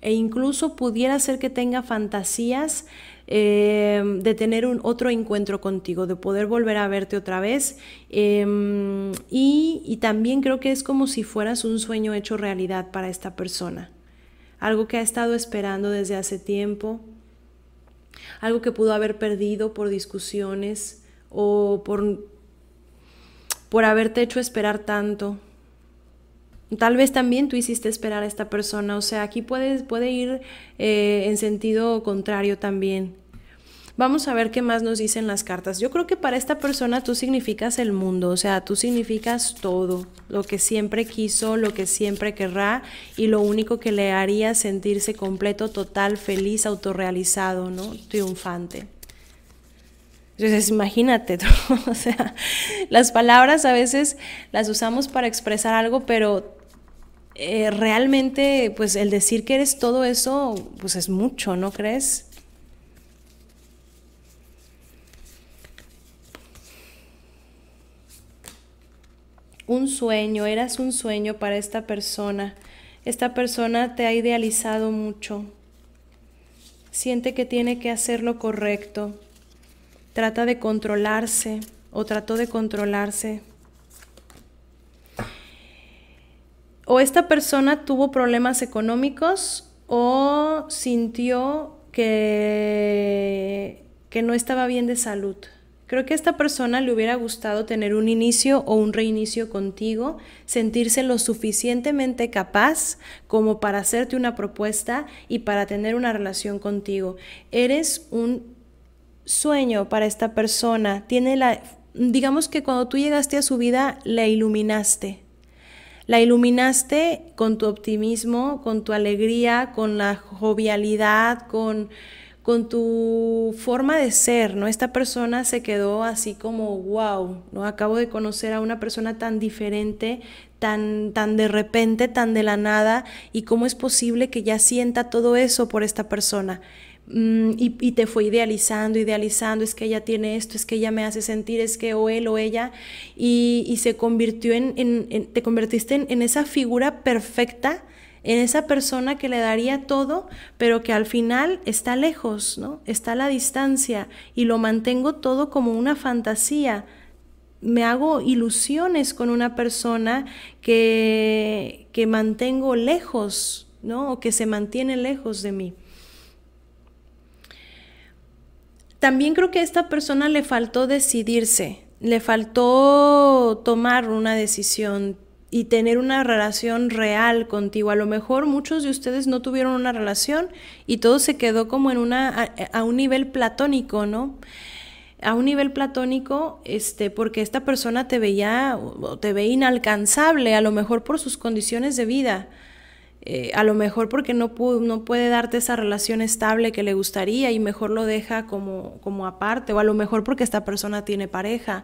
e incluso pudiera ser que tenga fantasías eh, de tener un otro encuentro contigo, de poder volver a verte otra vez. Em, y, y también creo que es como si fueras un sueño hecho realidad para esta persona, algo que ha estado esperando desde hace tiempo, algo que pudo haber perdido por discusiones o por, por haberte hecho esperar tanto Tal vez también tú hiciste esperar a esta persona, o sea, aquí puedes, puede ir eh, en sentido contrario también. Vamos a ver qué más nos dicen las cartas. Yo creo que para esta persona tú significas el mundo, o sea, tú significas todo, lo que siempre quiso, lo que siempre querrá y lo único que le haría sentirse completo, total, feliz, autorrealizado, ¿no? Triunfante. Entonces, imagínate, [LAUGHS] o sea, las palabras a veces las usamos para expresar algo, pero eh, realmente, pues el decir que eres todo eso, pues es mucho, ¿no crees? Un sueño, eras un sueño para esta persona. Esta persona te ha idealizado mucho. Siente que tiene que hacer lo correcto. Trata de controlarse o trató de controlarse o esta persona tuvo problemas económicos o sintió que, que no estaba bien de salud. Creo que a esta persona le hubiera gustado tener un inicio o un reinicio contigo, sentirse lo suficientemente capaz como para hacerte una propuesta y para tener una relación contigo. Eres un sueño para esta persona, tiene digamos que cuando tú llegaste a su vida la iluminaste. La iluminaste con tu optimismo, con tu alegría, con la jovialidad, con, tu forma de ser, ¿no? Esta persona se quedó así como, wow, ¿no? Acabo de conocer a una persona tan diferente, tan, tan de repente, tan de la nada, y cómo es posible que ya sienta todo eso por esta persona. Mm, y, te fue idealizando, idealizando, es que ella tiene esto, es que ella me hace sentir, es que o él o ella, y, se convirtió en, en, te convertiste en, esa figura perfecta, en esa persona que le daría todo, pero que al final está lejos, ¿no? Está a la distancia y lo mantengo todo como una fantasía. Me hago ilusiones con una persona que, que mantengo lejos, ¿no? O que se mantiene lejos de mí. También creo que a esta persona le faltó decidirse, le faltó tomar una decisión y tener una relación real contigo. A lo mejor muchos de ustedes no tuvieron una relación y todo se quedó como en una a, un nivel platónico, ¿no? A un nivel platónico, este, porque esta persona te veía o te ve inalcanzable, a lo mejor por sus condiciones de vida eh, a lo mejor porque no, no puede darte esa relación estable que le gustaría y mejor lo deja como, aparte, o a lo mejor porque esta persona tiene pareja,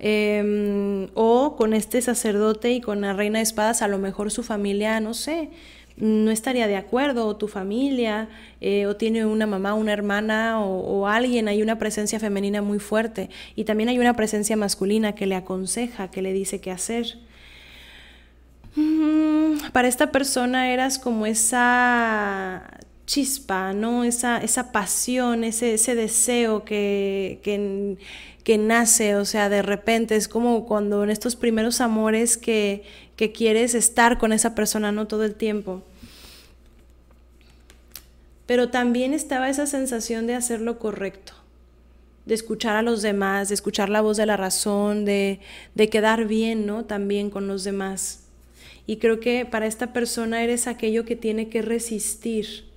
em, o con este sacerdote y con la reina de espadas, a lo mejor su familia, no sé, no estaría de acuerdo, o tu familia, eh, o tiene una mamá, una hermana, o, alguien, hay una presencia femenina muy fuerte, y también hay una presencia masculina que le aconseja, que le dice qué hacer para esta persona eras como esa chispa, ¿no? Esa, esa pasión, ese, ese deseo que, que, nace, o sea, de repente es como cuando en estos primeros amores que, que quieres estar con esa persona, ¿no? Todo el tiempo. Pero también estaba esa sensación de hacer lo correcto de escuchar a los demás, de escuchar la voz de la razón, de, de quedar bien, ¿no? También con los demás. Y creo que para esta persona eres aquello que tiene que resistir.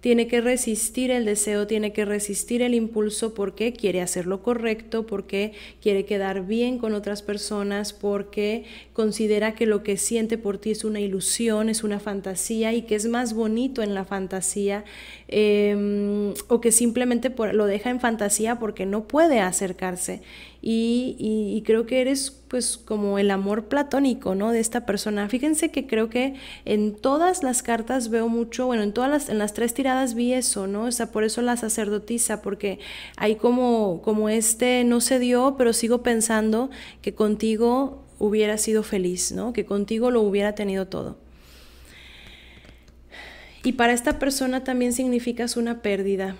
Tiene que resistir el deseo, tiene que resistir el impulso porque quiere hacer lo correcto, porque quiere quedar bien con otras personas, porque considera que lo que siente por ti es una ilusión, es una fantasía y que es más bonito en la fantasía Em, o que simplemente lo deja en fantasía porque no puede acercarse. Y, creo que eres pues como el amor platónico, ¿no? De esta persona. Fíjense que creo que en todas las cartas veo mucho, bueno, en todas las, en las tres tiradas vi eso, ¿no? por eso la sacerdotisa, porque hay como, como este no se dio, pero sigo pensando que contigo hubiera sido feliz, ¿no? Que contigo lo hubiera tenido todo. Y para esta persona también significas una pérdida.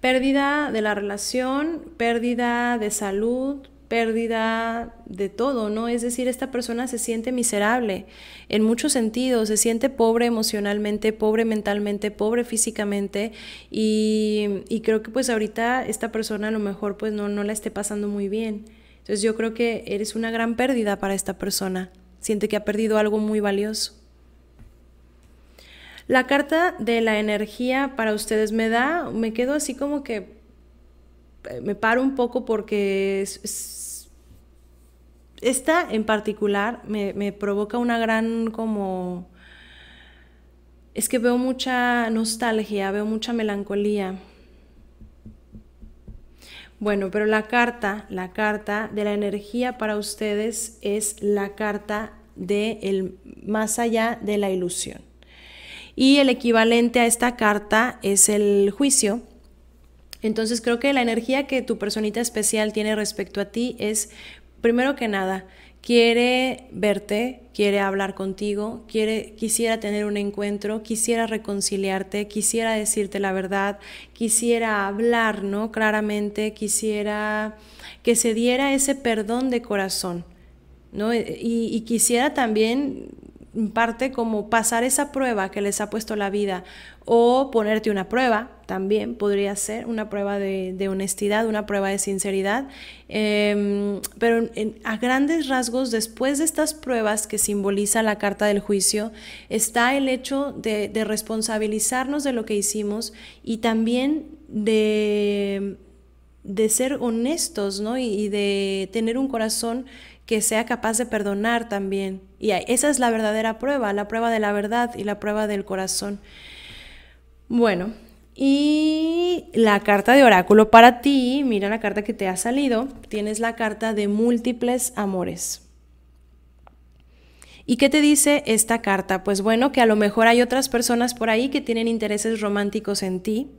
Pérdida de la relación, pérdida de salud, pérdida de todo, ¿no? Es decir, esta persona se siente miserable en muchos sentidos, se siente pobre emocionalmente, pobre mentalmente, pobre físicamente y, creo que pues ahorita esta persona a lo mejor pues no, no la esté pasando muy bien. Entonces yo creo que eres una gran pérdida para esta persona, siente que ha perdido algo muy valioso. La carta de la energía para ustedes me da, me quedo así como que eh, me paro un poco porque esta en particular me, provoca una gran como... Es que veo mucha nostalgia, veo mucha melancolía. Bueno, pero la carta, la carta de la energía para ustedes es la carta de de más allá de la ilusión y el equivalente a esta carta es el juicio. Entonces creo que la energía que tu personita especial tiene respecto a ti es, primero que nada, quiere verte, quiere hablar contigo, quiere, quisiera tener un encuentro, quisiera reconciliarte, quisiera decirte la verdad, quisiera hablar, ¿no? Claramente, quisiera que se diera ese perdón de corazón, ¿no? Y, y quisiera también parte como pasar esa prueba que les ha puesto la vida o ponerte una prueba, también podría ser una prueba de, honestidad, una prueba de sinceridad, em, pero a grandes rasgos, después de estas pruebas que simboliza la carta del juicio, está el hecho de, responsabilizarnos de lo que hicimos y también de, de ser honestos ¿no? y, y de tener un corazón que sea capaz de perdonar también. Y esa es la verdadera prueba, la prueba de la verdad y la prueba del corazón. Bueno, y la carta de oráculo para ti, mira la carta que te ha salido, tienes la carta de múltiples amores. ¿Y qué te dice esta carta? Pues bueno, que a lo mejor hay otras personas por ahí que tienen intereses románticos en ti,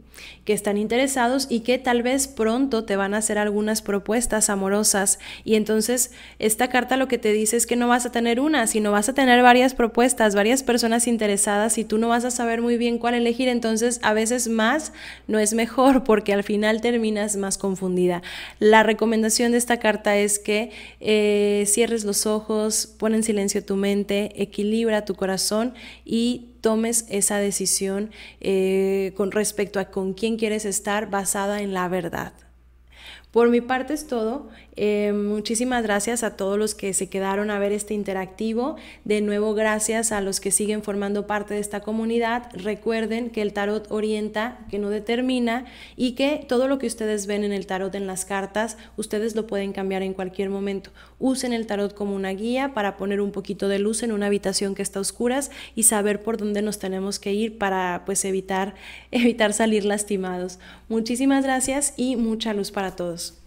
que están interesados y que tal vez pronto te van a hacer algunas propuestas amorosas. Y entonces esta carta lo que te dice es que no vas a tener una, sino vas a tener varias propuestas, varias personas interesadas y tú no vas a saber muy bien cuál elegir. Entonces a veces más no es mejor porque al final terminas más confundida. La recomendación de esta carta es que eh, cierres los ojos, pon en silencio tu mente, equilibra tu corazón y tomes esa decisión eh, con respecto a con quién quieres estar basada en la verdad. Por mi parte es todo. Eh, muchísimas gracias a todos los que se quedaron a ver este interactivo. De nuevo, gracias a los que siguen formando parte de esta comunidad. Recuerden que el tarot orienta, que no determina y que todo lo que ustedes ven en el tarot en las cartas, ustedes lo pueden cambiar en cualquier momento. Usen el tarot como una guía para poner un poquito de luz en una habitación que está a oscuras y saber por dónde nos tenemos que ir para pues evitar [LAUGHS] evitar salir lastimados. Muchísimas gracias y mucha luz para todos.